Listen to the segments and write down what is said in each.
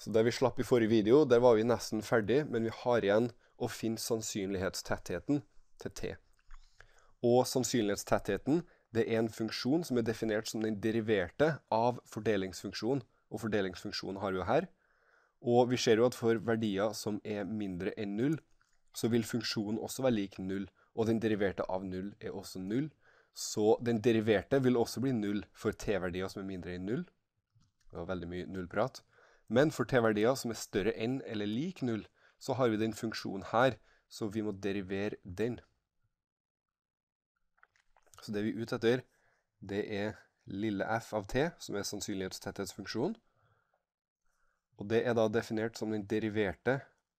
Så det vi slapp i forrige video, der var vi nesten ferdig, men vi har igjen å finne sannsynlighetstettheten til t. Og sannsynlighetstettheten det er en funksjon som er definert som den deriverte av fordelingsfunksjonen. Og fordelingsfunksjonen har vi jo her. Og vi ser jo at for verdier som er mindre enn 0, så vil funksjonen også være like 0, Og den deriverte av 0 er også 0, Så den deriverte vil også bli 0 for t-verdier som er mindre enn 0, Det var veldig mye nullprat. Men for t-verdier som er større enn eller lik null, så har vi den funksjonen her, så vi må derivere den. Så det vi utetter, det er lille f av t, som er sannsynlighetstetthetsfunksjonen. Og det er da definert som den deriverte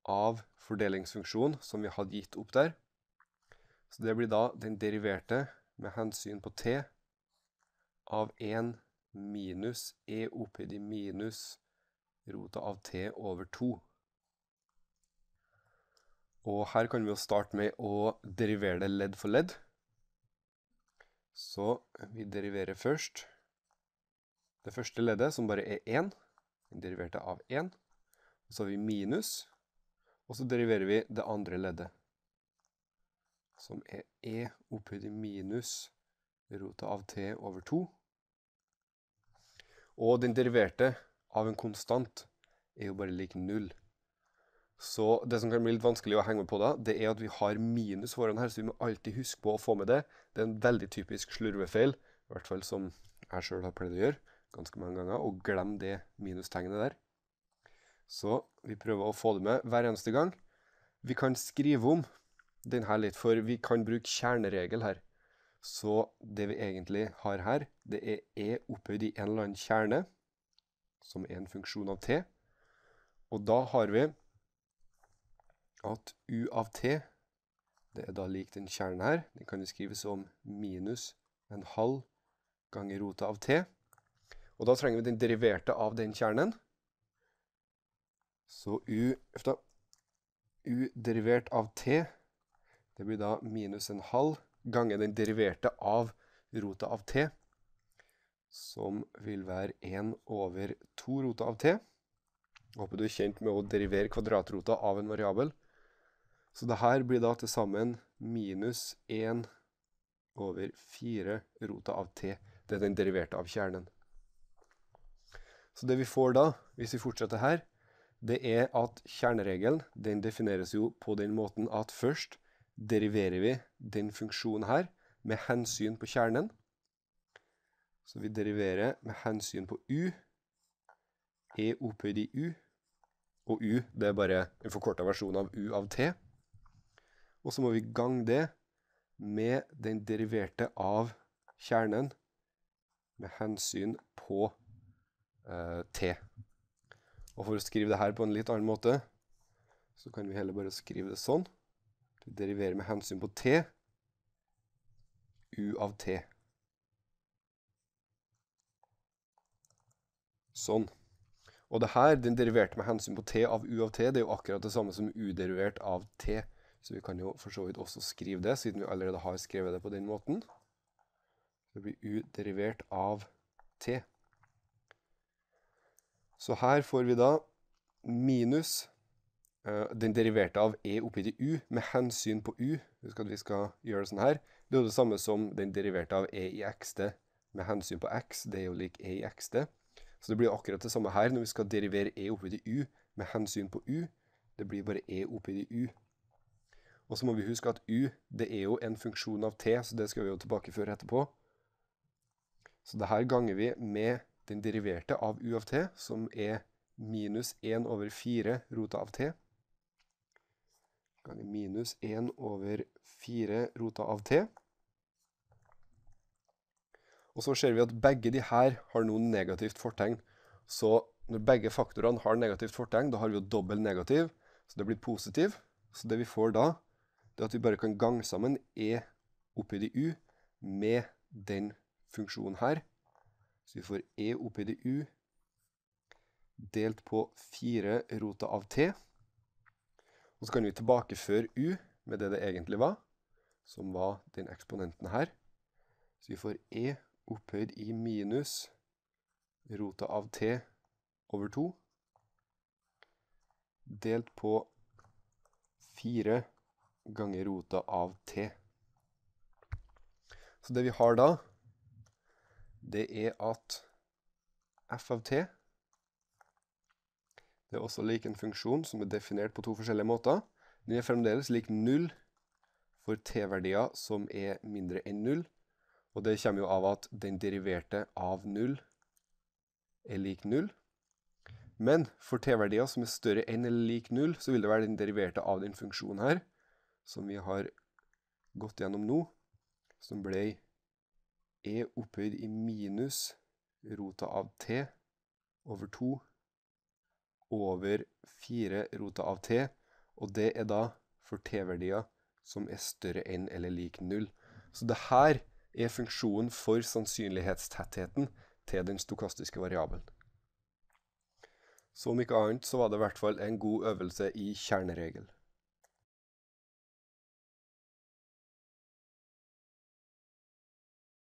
av fordelingsfunksjonen som vi hadde gitt opp der. Så det blir da den deriverte med hensyn på t av 1 minus e opphøyd i minus rota av t over 2. Og her kan vi jo starte med å derivere det ledd for ledd. Så vi deriverer først det første leddet, som bare er 1. Vi deriverte av 1. så har vi minus, og så deriverer vi det andre leddet, som er e opphøyd i minus rota av t over 2. Og den deriverte av en konstant er jo bare lik null. Så det som kan bli litt vanskelig å henge med på da, det er at vi har minus foran her, så vi må alltid huske på å få med det. Det er en veldig typisk slurvefeil, i hvert fall som jeg selv har pleid å gjøre ganske mange ganger, og glem det minustegnet der. Så vi prøver å få det med hver eneste gang. Vi kan skrive om denne her litt, for vi kan bruke kjerneregel her. Så det vi egentlig har her, det er E opphøyd i en eller annen kjerne som er en funksjon av t. Og da har vi at u av t det er da lik den kjernen her. Den kan jo skrives som minus en halv ganger rota av t. Og da trenger vi den deriverte av den kjernen. Så u, da, u derivert av t, det blir da minus en halv ganger den deriverte av rota av t som vil være 1 over 2 rota av t. Håper du er kjent med å derivere kvadratrota av en variabel. Så det her blir da til sammen minus 1 over 4 rota av t. Det er den deriverte av kjernen. Så det vi får da, hvis vi fortsetter her, det er at kjerneregelen den defineres jo på den måten at først deriverer vi den funksjonen her med hensyn på kjernen. Så vi deriverer med hensyn på u. E opphøyd i u. Og u, det er bare en forkorta versjon av u av t. Og så må vi gange det med den deriverte av kjernen med hensyn på eh, t. Og for å skrive det her på en litt annen måte, så kan vi heller bare skrive det sånn. Vi deriverer med hensyn på t. u av t. Sånn. Og det her, den deriverte med hensyn på t av u av t, det er jo akkurat det samme som uderivert av t. Så vi kan jo for så vidt også skrive det, siden vi allerede har skrevet det på den måten. Det blir u derivert av t. Så her får vi da minus uh, den deriverte av e oppi til u med hensyn på u. Husk at vi skal gjøre det sånn her. Det er jo det samme som den deriverte av e i x xt med hensyn på x. Det er jo lik e i x xt. Så det blir akkurat det samme her når vi skal derivere e opphøyd i u med hensyn på u. Det blir bare e opphøyd i u. Og så må vi huske at u det er jo en funksjon av t, så det skal vi jo tilbakeføre etterpå. Så det her ganger vi med den deriverte av u av t, som er minus 1 over 4 rota av t. Ganger minus 1 over 4 rota av t. Og så ser vi at begge de her har noe negativt fortegn. Så når begge faktorene har negativt fortegn, da har vi jo dobbel negativ, så det blir positiv. Så det vi får da, det er at vi bare kan gange sammen e oppi de u med den funksjonen her. Så vi får e oppi de u delt på 4 rota av t. Og så kan vi tilbakeføre u med det det egentlig var, som var den eksponenten her. Så vi får e oppi de u opphøyd i minus rota av t over 2 delt på 4 ganger rota av t. Så det vi har da, det er at f av t det er også like en funksjon som er definert på to forskjellige måter. Den er fremdeles like 0 for t-verdier som er mindre enn 0. Og det kommer jo av at den deriverte av null er lik null. Men for t-verdier som er større enn eller lik null, så vil det være den deriverte av den funksjonen her, som vi har gått gjennom nå, som ble e opphøyd i minus rota av t over 2 over 4 rota av t, og det er da for t-verdier som er større enn eller lik null. Så det her er er funksjonen for sannsynlighetstettheten til den stokastiske variabelen. Så om ikke annet så var det i hvert fall en god øvelse i kjerneregel.